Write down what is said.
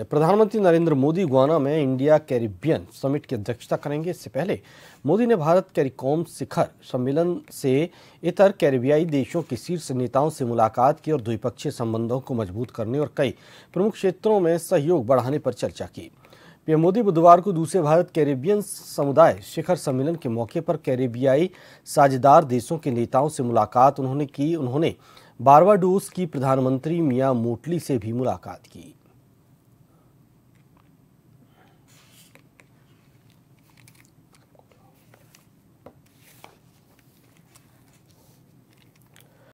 प्रधानमंत्री नरेंद्र मोदी गुआना में India Caribbean summit की अध्यक्षता करेंगे इससे पहले मोदी ने भारत कैरिकॉम शिखर सम्मेलन से इतर कैरिबियाई देशों के शीर्ष नेताओं से मुलाकात की और द्विपक्षीय संबंधों को मजबूत करने और कई प्रमुख क्षेत्रों में सहयोग बढ़ाने पर चर्चा की पीएम मोदी बुधवार को दूसरे भारत कैरिबियन समुदाय शिखर सम्मेलन के मौके पर कैरिबियाई साझेदार देशों के नेताओं से मुलाकात उन्होंने की उन्होंने बारवाडोस की प्रधानमंत्री मिया मोटली से भी मुलाकात की